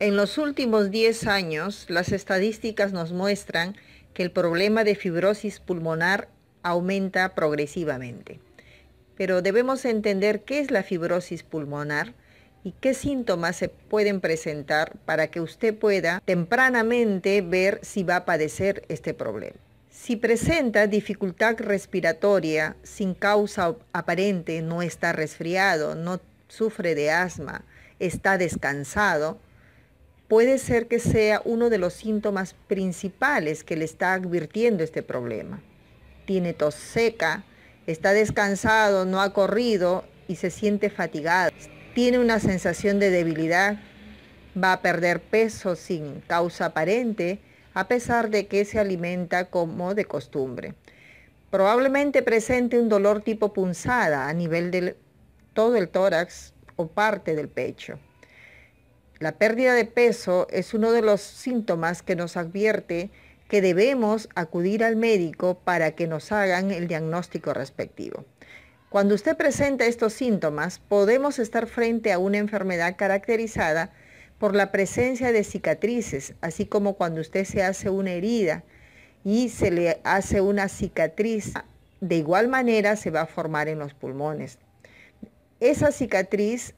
En los últimos 10 años, las estadísticas nos muestran que el problema de fibrosis pulmonar aumenta progresivamente. Pero debemos entender qué es la fibrosis pulmonar y qué síntomas se pueden presentar para que usted pueda tempranamente ver si va a padecer este problema. Si presenta dificultad respiratoria sin causa aparente, no está resfriado, no sufre de asma, está descansado, puede ser que sea uno de los síntomas principales que le está advirtiendo este problema. Tiene tos seca, está descansado, no ha corrido y se siente fatigado. Tiene una sensación de debilidad, va a perder peso sin causa aparente, a pesar de que se alimenta como de costumbre. Probablemente presente un dolor tipo punzada a nivel de todo el tórax o parte del pecho. La pérdida de peso es uno de los síntomas que nos advierte que debemos acudir al médico para que nos hagan el diagnóstico respectivo. Cuando usted presenta estos síntomas, podemos estar frente a una enfermedad caracterizada por la presencia de cicatrices, así como cuando usted se hace una herida y se le hace una cicatriz, de igual manera se va a formar en los pulmones. Esa cicatriz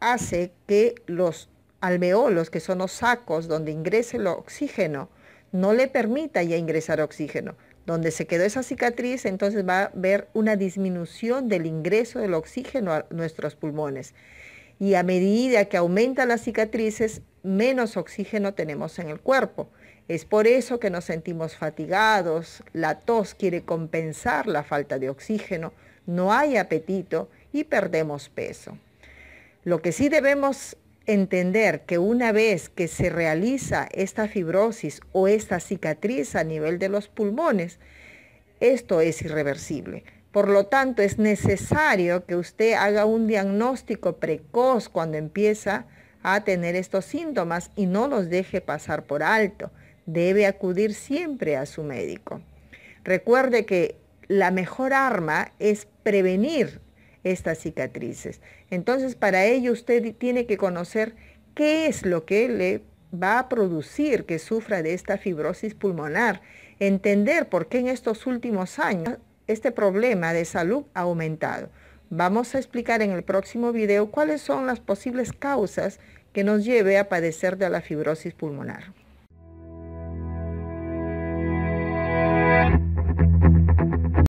hace que los alveolos, que son los sacos donde ingresa el oxígeno, no le permita ya ingresar oxígeno. Donde se quedó esa cicatriz, entonces va a haber una disminución del ingreso del oxígeno a nuestros pulmones. Y a medida que aumentan las cicatrices, menos oxígeno tenemos en el cuerpo. Es por eso que nos sentimos fatigados, la tos quiere compensar la falta de oxígeno, no hay apetito y perdemos peso. Lo que sí debemos entender que una vez que se realiza esta fibrosis o esta cicatriz a nivel de los pulmones, esto es irreversible. Por lo tanto, es necesario que usted haga un diagnóstico precoz cuando empieza a tener estos síntomas y no los deje pasar por alto. Debe acudir siempre a su médico. Recuerde que la mejor arma es prevenir estas cicatrices. Entonces, para ello usted tiene que conocer qué es lo que le va a producir que sufra de esta fibrosis pulmonar, entender por qué en estos últimos años este problema de salud ha aumentado. Vamos a explicar en el próximo video cuáles son las posibles causas que nos lleve a padecer de la fibrosis pulmonar.